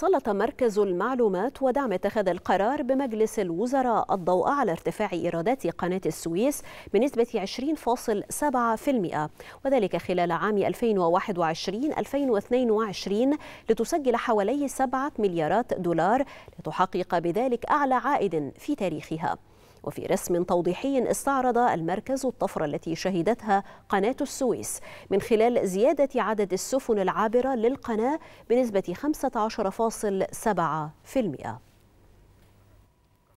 سلط مركز المعلومات ودعم اتخاذ القرار بمجلس الوزراء الضوء على ارتفاع إيرادات قناة السويس بنسبة 20.7% وذلك خلال عام 2021-2022 لتسجل حوالي 7 مليارات دولار لتحقق بذلك أعلى عائد في تاريخها وفي رسم توضيحي استعرض المركز الطفرة التي شهدتها قناة السويس من خلال زيادة عدد السفن العابرة للقناة بنسبة 15.7%